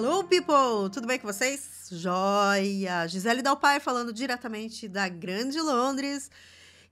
Hello, people! Tudo bem com vocês? Joia! Gisele Dalpai falando diretamente da Grande Londres.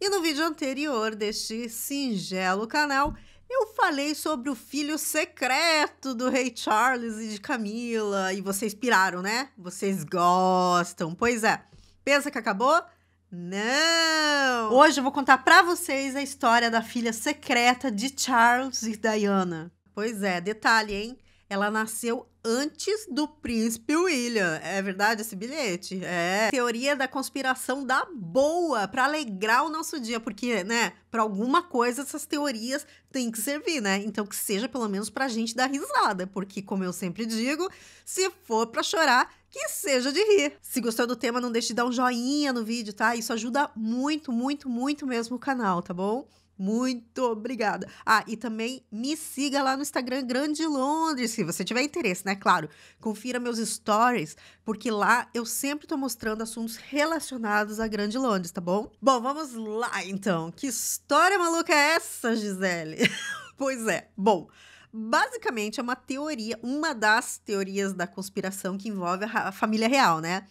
E no vídeo anterior deste singelo canal, eu falei sobre o filho secreto do rei Charles e de Camila. E vocês piraram, né? Vocês gostam. Pois é. Pensa que acabou? Não! Hoje eu vou contar para vocês a história da filha secreta de Charles e Diana. Pois é, detalhe, hein? ela nasceu antes do príncipe William. É verdade esse bilhete? É. Teoria da conspiração da boa para alegrar o nosso dia, porque, né, para alguma coisa essas teorias têm que servir, né? Então que seja pelo menos pra gente dar risada, porque como eu sempre digo, se for para chorar, que seja de rir. Se gostou do tema, não deixe de dar um joinha no vídeo, tá? Isso ajuda muito, muito, muito mesmo o canal, tá bom? Muito obrigada. Ah, e também me siga lá no Instagram Grande Londres, se você tiver interesse, né? Claro, confira meus stories, porque lá eu sempre tô mostrando assuntos relacionados à Grande Londres, tá bom? Bom, vamos lá então. Que história maluca é essa, Gisele? pois é. Bom, basicamente é uma teoria, uma das teorias da conspiração que envolve a família real, né?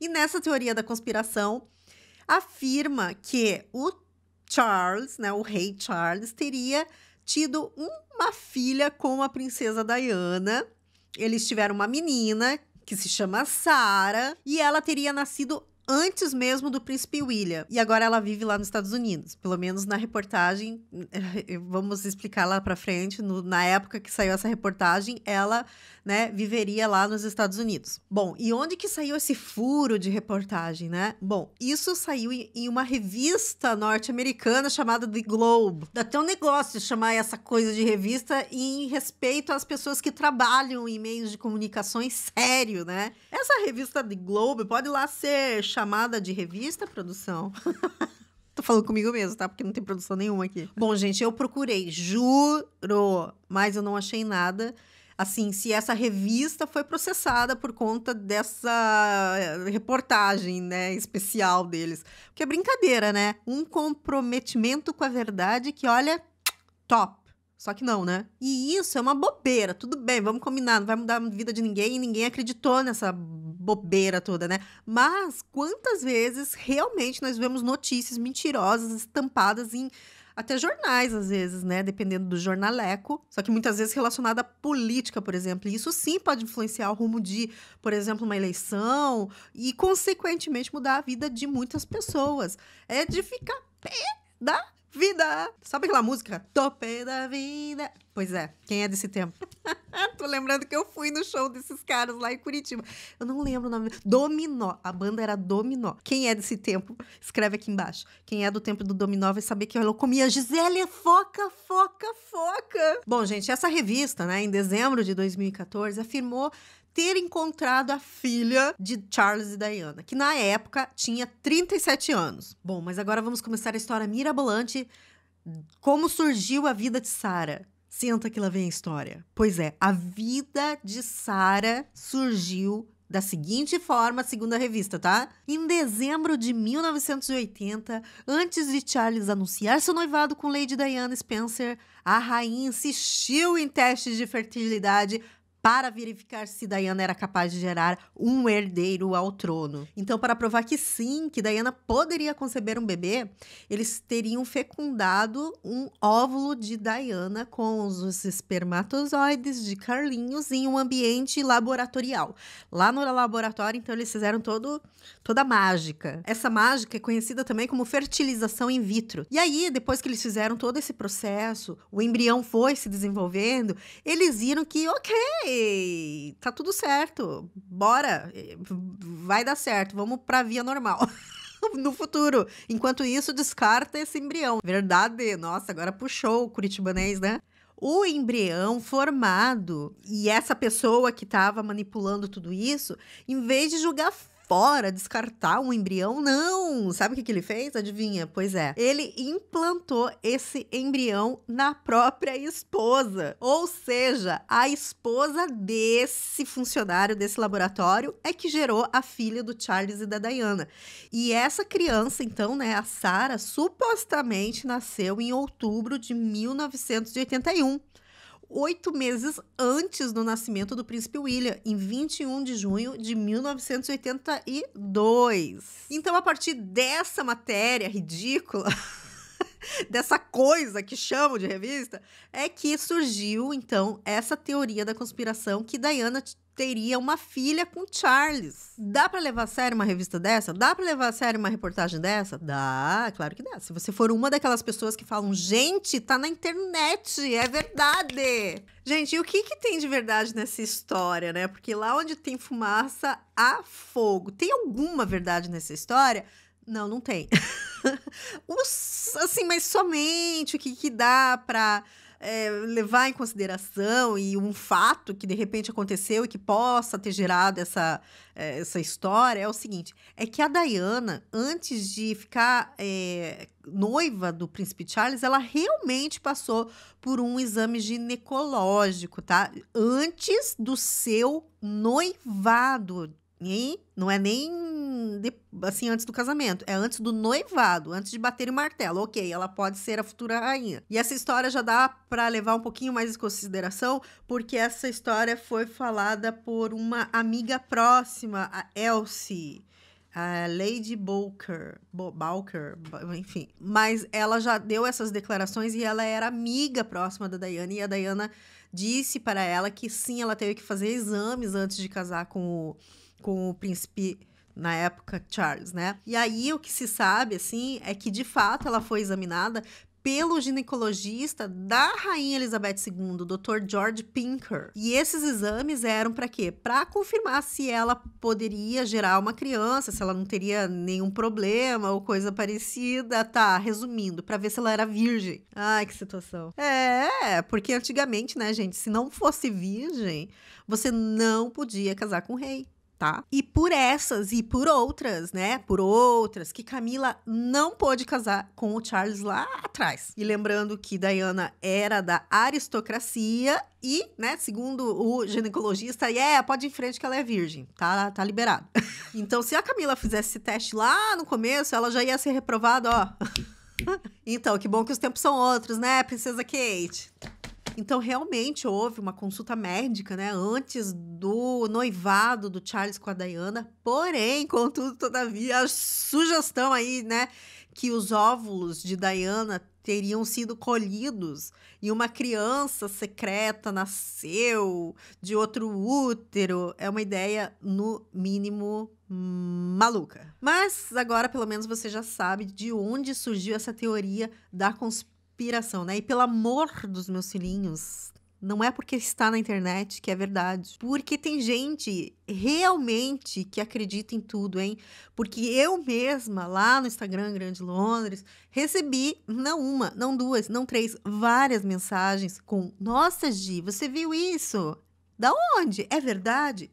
E nessa teoria da conspiração afirma que o Charles, né, o rei Charles, teria tido uma filha com a princesa Diana. Eles tiveram uma menina que se chama Sara e ela teria nascido antes mesmo do príncipe William. E agora ela vive lá nos Estados Unidos. Pelo menos na reportagem, vamos explicar lá para frente, no, na época que saiu essa reportagem, ela, né, viveria lá nos Estados Unidos. Bom, e onde que saiu esse furo de reportagem, né? Bom, isso saiu em, em uma revista norte-americana chamada The Globe. Dá até um negócio de chamar essa coisa de revista em respeito às pessoas que trabalham em meios de comunicações sério, né? Essa revista The Globe pode lá ser chamada de revista, produção? Tô falando comigo mesmo, tá? Porque não tem produção nenhuma aqui. Bom, gente, eu procurei, juro, mas eu não achei nada. Assim, se essa revista foi processada por conta dessa eh, reportagem, né, especial deles. Porque é brincadeira, né? Um comprometimento com a verdade que, olha, top. Só que não, né? E isso é uma bobeira. Tudo bem, vamos combinar, não vai mudar a vida de ninguém e ninguém acreditou nessa bobeira toda, né? Mas quantas vezes realmente nós vemos notícias mentirosas estampadas em até jornais, às vezes, né? Dependendo do jornaleco. Só que muitas vezes relacionada à política, por exemplo. E isso sim pode influenciar o rumo de, por exemplo, uma eleição e, consequentemente, mudar a vida de muitas pessoas. É de ficar pé da vida. Sabe aquela música? Topé da vida. Pois é, quem é desse tempo? Tô lembrando que eu fui no show desses caras lá em Curitiba. Eu não lembro o nome. Dominó. A banda era Dominó. Quem é desse tempo, escreve aqui embaixo. Quem é do tempo do Dominó vai saber que eu comia Gisele Foca, Foca, Foca. Bom, gente, essa revista, né, em dezembro de 2014, afirmou ter encontrado a filha de Charles e Diana, que na época tinha 37 anos. Bom, mas agora vamos começar a história mirabolante como surgiu a vida de Sarah? Senta que lá vem a história. Pois é, a vida de Sarah surgiu da seguinte forma, segundo a revista, tá? Em dezembro de 1980, antes de Charles anunciar seu noivado com Lady Diana Spencer, a rainha insistiu em testes de fertilidade para verificar se Diana era capaz de gerar um herdeiro ao trono. Então, para provar que sim, que Diana poderia conceber um bebê, eles teriam fecundado um óvulo de Diana com os espermatozoides de Carlinhos em um ambiente laboratorial. Lá no laboratório, então, eles fizeram todo, toda a mágica. Essa mágica é conhecida também como fertilização in vitro. E aí, depois que eles fizeram todo esse processo, o embrião foi se desenvolvendo, eles viram que, ok, tá tudo certo. Bora, eh, vai dar certo. Vamos pra via normal. no futuro. Enquanto isso, descarta esse embrião. Verdade, nossa, agora puxou o curitibanês, né? O embrião formado e essa pessoa que estava manipulando tudo isso, em vez de julgar fora, descartar um embrião. Não! Sabe o que, que ele fez? Adivinha? Pois é, ele implantou esse embrião na própria esposa. Ou seja, a esposa desse funcionário desse laboratório é que gerou a filha do Charles e da Diana. E essa criança, então, né, a Sarah, supostamente nasceu em outubro de 1981 oito meses antes do nascimento do príncipe William, em 21 de junho de 1982. Então, a partir dessa matéria ridícula. dessa coisa que chamam de revista, é que surgiu, então, essa teoria da conspiração que Diana teria uma filha com Charles. Dá para levar a sério uma revista dessa? Dá para levar a sério uma reportagem dessa? Dá, claro que dá. Se você for uma daquelas pessoas que falam, gente, tá na internet, é verdade. Gente, e o que, que tem de verdade nessa história, né? Porque lá onde tem fumaça, há fogo. Tem alguma verdade nessa história? Não, não tem. Os, assim, mas somente o que, que dá para é, eh, levar em consideração e um fato que de repente aconteceu e que possa ter gerado essa, eh, essa história é o seguinte: é que a Diana, antes de ficar é, noiva do príncipe Charles, ela realmente passou por um exame ginecológico, tá? Antes do seu noivado Hein? não é nem de, assim antes do casamento, é antes do noivado, antes de bater o martelo. Ok, ela pode ser a futura rainha. E essa história já dá para levar um pouquinho mais em consideração, porque essa história foi falada por uma amiga próxima, a Elsie. A Lady Bowker, Bowker, enfim. Mas ela já deu essas declarações e ela era amiga próxima da Diana. E a Diana disse para ela que sim, ela teve que fazer exames antes de casar com o com o príncipe na época Charles, né? E aí o que se sabe assim é que de fato ela foi examinada pelo ginecologista da rainha Elizabeth II, Dr. George Pinker. E esses exames eram para quê? Para confirmar se ela poderia gerar uma criança, se ela não teria nenhum problema ou coisa parecida, tá? Resumindo, para ver se ela era virgem. Ai, que situação. É, porque antigamente, né, gente, se não fosse virgem, você não podia casar com o rei tá? E por essas e por outras, né? Por outras, que Camila não pôde casar com o Charles lá atrás. E lembrando que Diana era da aristocracia e, né, segundo o ginecologista, é, pode ir em frente que ela é virgem, tá? Tá liberado. então, se a Camila fizesse esse teste lá no começo, ela já ia ser reprovada, ó. então, que bom que os tempos são outros, né, princesa Kate? Então, realmente houve uma consulta médica, né, antes do noivado do Charles com a Diana. Porém, contudo, todavia, a sugestão aí, né, que os óvulos de Diana teriam sido colhidos e uma criança secreta nasceu de outro útero. É uma ideia, no mínimo, maluca. Mas agora, pelo menos, você já sabe de onde surgiu essa teoria da conspiração inspiração, né? E pelo amor dos meus filhinhos, não é porque está na internet que é verdade. Porque tem gente realmente que acredita em tudo, hein? Porque eu mesma, lá no Instagram Grande Londres, recebi não uma, não duas, não três, várias mensagens com: Nossa, Gi, você viu isso? Da onde? É verdade?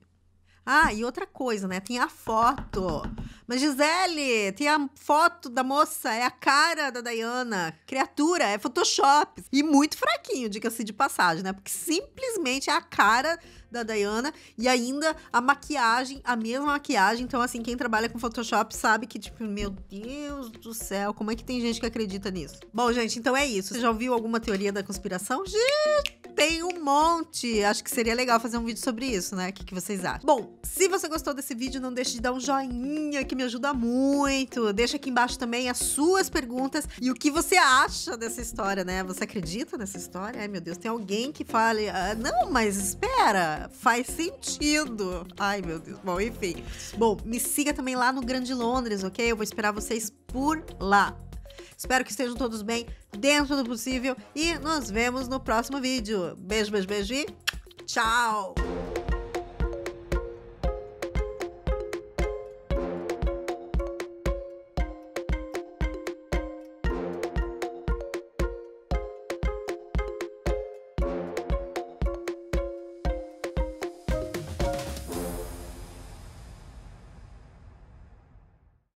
Ah, e outra coisa, né? Tem a foto. Mas, Gisele, tem a foto da moça, é a cara da Diana. Criatura, é Photoshop. E muito fraquinho, diga-se de passagem, né? Porque simplesmente é a cara da Diana e ainda a maquiagem, a mesma maquiagem. Então, assim, quem trabalha com Photoshop sabe que, tipo, meu Deus do céu, como é que tem gente que acredita nisso? Bom, gente, então é isso. Você já ouviu alguma teoria da conspiração? Gente! tem um monte. Acho que seria legal fazer um vídeo sobre isso, né? O que, que vocês acham? Bom, se você gostou desse vídeo, não deixe de dar um joinha, que me ajuda muito. Deixa aqui embaixo também as suas perguntas e o que você acha dessa história, né? Você acredita nessa história? Ai, meu Deus, tem alguém que fale, ah, não, mas espera, faz sentido. Ai, meu Deus. Bom, enfim. Bom, me siga também lá no Grande Londres, ok? Eu vou esperar vocês por lá. Espero que estejam todos bem dentro do possível e nos vemos no próximo vídeo. Beijo, beijo, beijo e tchau!